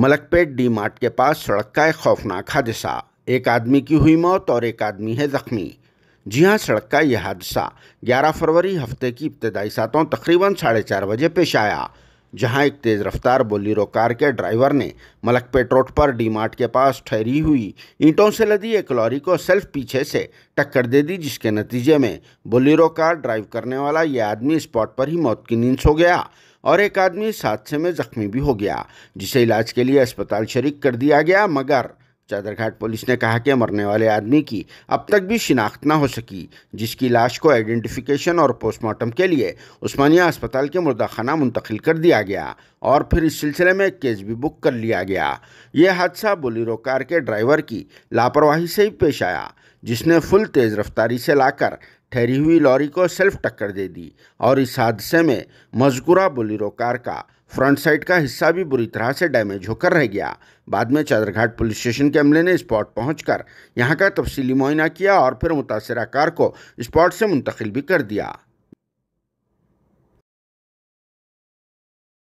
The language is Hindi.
मलकपेट डी मार्ट के पास सड़क का एक खौफनाक हादसा एक आदमी की हुई मौत और एक आदमी है ज़ख्मी जी हाँ सड़क का यह हादसा 11 फरवरी हफ्ते की इब्तदाई सातों तकरीबन साढ़े चार बजे पेश आया जहां एक तेज़ रफ्तार बोलेरो कार के ड्राइवर ने मलकपेट रोड पर डीमार्ट के पास ठहरी हुई ईंटों से लदी एक लॉरी को सेल्फ पीछे से टक्कर दे दी जिसके नतीजे में बोलेरो कार ड्राइव करने वाला यह आदमी स्पॉट पर ही मौत की नींद सो गया और एक आदमी इस हादसे में जख्मी भी हो गया जिसे इलाज के लिए अस्पताल शरीक कर दिया गया मगर चादरघाट पुलिस ने कहा कि मरने वाले आदमी की अब तक भी शिनाख्त ना हो सकी जिसकी लाश को आइडेंटिफिकेशन और पोस्टमार्टम के लिए उस्मानिया अस्पताल के मुर्दाखाना मुंतकिल कर दिया गया और फिर इस सिलसिले में केस भी बुक कर लिया गया ये हादसा बोलेरो कार के ड्राइवर की लापरवाही से ही पेश आया जिसने फुल तेज़ रफ्तारी से लाकर ठहरी हुई लॉरी को सेल्फ टक्कर दे दी और इस हादसे में मजकूरा बोलेरो कार का फ्रंट साइड का हिस्सा भी बुरी तरह से डैमेज होकर रह गया बाद में चादरघाट पुलिस स्टेशन के अमले ने स्पॉट पहुंचकर यहां का तफसीली मुआयना किया और फिर मुतासरा कार को स्पॉट से मुंतकिल भी कर दिया